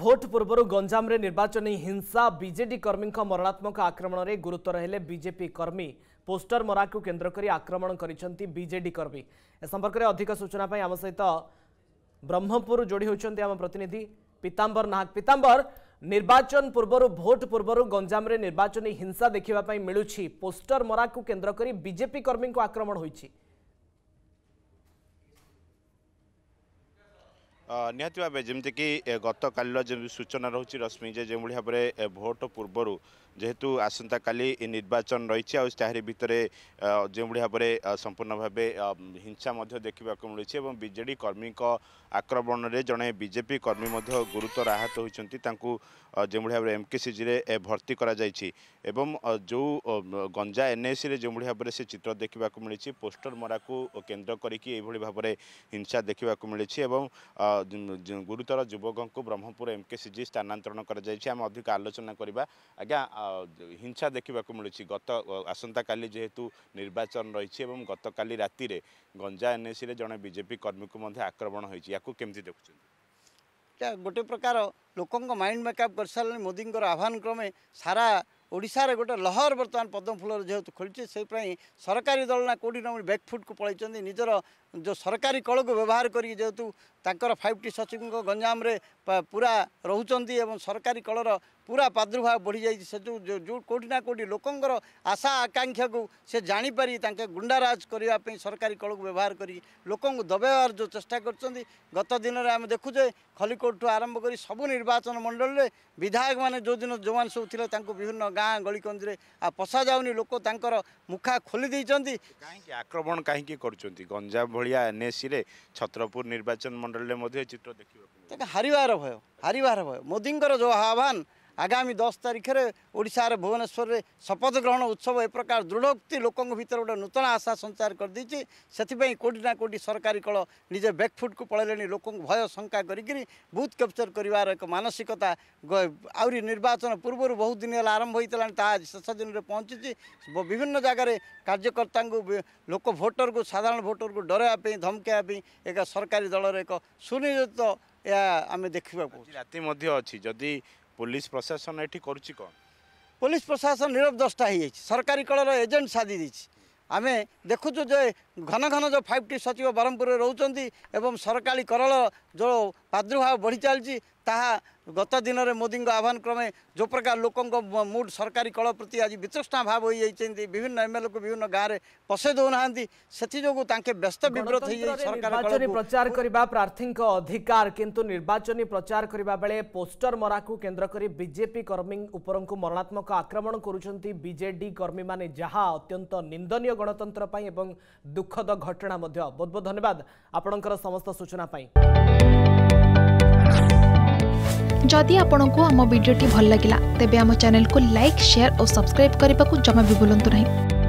vote পূর্ব গঞ্জামে নির্বাচনী হিংসা বিজেডি কর্মী মরণাত্মক আক্রমণের গুরুতর হলে বিজেপি কর্মী পোস্টর মরাকু কেন্দ্র করে আক্রমণ করেছেন বিজেডি কর্মী এ সম্পর্কের অধিক সূচনা আম সহিত ব্রহ্মপুর যোড়ি হচ্ছেন আমার প্রতিনিধি পিতাম্বর নাহক পিতাম্বর নির্বাচন পূর্ব ভোট পূর্ব গঞ্জামে নির্বাচনী হিংসা দেখা মিলুছি পোস্টর মরাকু কেন্দ্র করে বিজেপি কর্মী আক্রমণ হয়েছে ନିହାତି ଭାବେ ଯେମିତିକି ଗତକାଲିର ଯେ ସୂଚନା ରହୁଛି ରଶ୍ମି ଯେ ଯେଉଁଭଳି ଭାବରେ ଭୋଟ୍ ପୂର୍ବରୁ ଯେହେତୁ ଆସନ୍ତାକାଲି ନିର୍ବାଚନ ରହିଛି ଆଉ ତାହାରି ଭିତରେ ଯେଉଁଭଳି ଭାବରେ ସମ୍ପୂର୍ଣ୍ଣ ଭାବେ ହିଂସା ମଧ୍ୟ ଦେଖିବାକୁ ମିଳୁଛି ଏବଂ ବିଜେଡ଼ି କର୍ମୀଙ୍କ ଆକ୍ରମଣରେ ଜଣେ ବିଜେପି କର୍ମୀ ମଧ୍ୟ ଗୁରୁତର ଆହତ ହୋଇଛନ୍ତି ତାଙ୍କୁ ଯେଉଁଭଳି ଭାବରେ ଏମ୍କେସିଜିରେ ଭର୍ତ୍ତି କରାଯାଇଛି ଏବଂ ଯେଉଁ ଗଞ୍ଜା ଏନ୍ଏସିରେ ଯେଉଁଭଳି ଭାବରେ ସେ ଚିତ୍ର ଦେଖିବାକୁ ମିଳିଛି ପୋଷ୍ଟର ମରାକୁ କେନ୍ଦ୍ର କରିକି ଏଇଭଳି ଭାବରେ ହିଂସା ଦେଖିବାକୁ ମିଳିଛି ଏବଂ ଗୁରୁତର ଯୁବକଙ୍କୁ ବ୍ରହ୍ମପୁର ଏମ୍କେସିଜି ସ୍ଥାନାନ୍ତରଣ କରାଯାଇଛି ଆମେ ଅଧିକ ଆଲୋଚନା କରିବା ଆଜ୍ଞା ହିଂସା ଦେଖିବାକୁ ମିଳୁଛି ଗତ ଆସନ୍ତାକାଲି ଯେହେତୁ ନିର୍ବାଚନ ରହିଛି ଏବଂ ଗତକାଲି ରାତିରେ ଗଞ୍ଜା ଏନ୍ଏସିରେ ଜଣେ ବିଜେପି କର୍ମୀକୁ ମଧ୍ୟ ଆକ୍ରମଣ ହୋଇଛି ୟାକୁ କେମିତି ଦେଖୁଛନ୍ତି ଗୋଟେ ପ୍ରକାର ଲୋକଙ୍କ ମାଇଣ୍ଡ ମେକଅପ୍ କରିସାରିଲେଣି ମୋଦିଙ୍କର ଆହ୍ୱାନ କ୍ରମେ ସାରା ଓଡ଼ିଶାରେ ଗୋଟେ ଲହର ବର୍ତ୍ତମାନ ପଦ୍ମ ଫୁଲର ଯେହେତୁ ଖୋଲିଛି ସେଇପାଇଁ ସରକାରୀ ଦଳ ନା କେଉଁଠି ନା ବ୍ୟାକ୍ ଫୁଟ୍କୁ ପଳାଇଛନ୍ତି ନିଜର ଯେଉଁ ସରକାରୀ କଳକୁ ବ୍ୟବହାର କରିକି ଯେହେତୁ ତାଙ୍କର ଫାଇଭ୍ ଟି ସଚିବଙ୍କ ଗଞ୍ଜାମରେ ପୁରା ରହୁଛନ୍ତି ଏବଂ ସରକାରୀ କଳର ପୁରା ପ୍ରାଦୁର୍ଭାବ ବଢ଼ିଯାଇଛି ସେ ଯେଉଁ ଯେଉଁ କେଉଁଠି ନା କେଉଁଠି ଲୋକଙ୍କର ଆଶା ଆକାଂକ୍ଷାକୁ ସେ ଜାଣିପାରି ତାଙ୍କେ ଗୁଣ୍ଡାରାଜ କରିବା ପାଇଁ ସରକାରୀ କଳକୁ ବ୍ୟବହାର କରି ଲୋକଙ୍କୁ ଦବାଇବାର ଯେଉଁ ଚେଷ୍ଟା କରୁଛନ୍ତି ଗତ ଦିନରେ ଆମେ ଦେଖୁଛେ ଖଲିକୋଟ୍ଠୁ ଆରମ୍ଭ କରି ସବୁ ନିର୍ବାଚନ ମଣ୍ଡଳୀରେ ବିଧାୟକମାନେ ଯେଉଁ ଦିନ ଯେଉଁମାନେ ସବୁ ଥିଲେ ତାଙ୍କୁ ବିଭିନ୍ନ गाँ गलिक आ लोक जाउँ मुखा खोलिन्छ आक्रमण काहीँक गञजा भएसि छत्रपुर निर्वाचन चित्र चित् हार भय हार भय मोदीको जो आह्वान आगामी दस तारिखेर ओडार भुवनेश्वर शपथ ग्रहण उत्सव ए प्रकार दृढोक्ति लोकको भित्र गए नूतना आशा संचार कर सञ्चार गरिदिन्छ कोही न केकारी कल बैकफुट को पढाले लोक भय शङ्का बुथ क्याप्चर गरेर एक मानसिकता आउरी निर्वाचन पूर्वहरू बहुत दिन होला आरम्भला शेष दिन पहचिस विभिन्न जग्गा कार्यकर्ता लोक को साधारण भोटरको डरै धकि एक सरकारी दल र एक सुनि পুলিশ প্রশাসন এটি করছি কম পুলিশ প্রশাসন নীরব দশটা যাই সরকারি কলর এজেন্ট সাজি দিয়েছি আমি দেখুছ যে ଘନ ଘନ ଯେଉଁ ଫାଇଭ୍ ଟି ସଚିବ ବ୍ରହ୍ମପୁରରେ ରହୁଛନ୍ତି ଏବଂ ସରକାରୀ କରଳ ଯେଉଁ ପ୍ରାଦୁର୍ଭାବ ବଢ଼ି ଚାଲିଛି ତାହା ଗତ ଦିନରେ ମୋଦିଙ୍କ ଆହ୍ୱାନ କ୍ରମେ ଯେଉଁ ପ୍ରକାର ଲୋକଙ୍କ ମୁଡ୍ ସରକାରୀ କଳ ପ୍ରତି ଆଜି ବିତୃଷ୍ଣା ଭାବ ହୋଇଯାଇଛନ୍ତି ବିଭିନ୍ନ ଏମ୍ଏଲ୍ଏକୁ ବିଭିନ୍ନ ଗାଁରେ ପଶେଇ ଦେଉନାହାନ୍ତି ସେଥିଯୋଗୁଁ ତାଙ୍କେ ବ୍ୟସ୍ତ ବିବ୍ରତ ହୋଇଯାଇଛି ନିର୍ବାଚନୀ ପ୍ରଚାର କରିବା ପ୍ରାର୍ଥୀଙ୍କ ଅଧିକାର କିନ୍ତୁ ନିର୍ବାଚନୀ ପ୍ରଚାର କରିବା ବେଳେ ପୋଷ୍ଟର ମରାକୁ କେନ୍ଦ୍ର କରି ବିଜେପି କର୍ମୀ ଉପରଙ୍କୁ ମରଣାତ୍ମକ ଆକ୍ରମଣ କରୁଛନ୍ତି ବିଜେଡି କର୍ମୀମାନେ ଯାହା ଅତ୍ୟନ୍ତ ନିନ୍ଦନୀୟ ଗଣତନ୍ତ୍ର ପାଇଁ ଏବଂ ଦୁଃଖ ଦୁଃଖଦ ଘଟଣା ମଧ୍ୟ ବହୁତ ବହୁତ ଧନ୍ୟବାଦ ଆପଣଙ୍କର ସମସ୍ତ ସୂଚନା ପାଇଁ ଯଦି ଆପଣଙ୍କୁ ଆମ ଭିଡ଼ିଓଟି ଭଲ ଲାଗିଲା ତେବେ ଆମ ଚ୍ୟାନେଲକୁ ଲାଇକ୍ ସେୟାର ଓ ସବସ୍କ୍ରାଇବ୍ କରିବାକୁ ଜମା ବି ଭୁଲନ୍ତୁ ନାହିଁ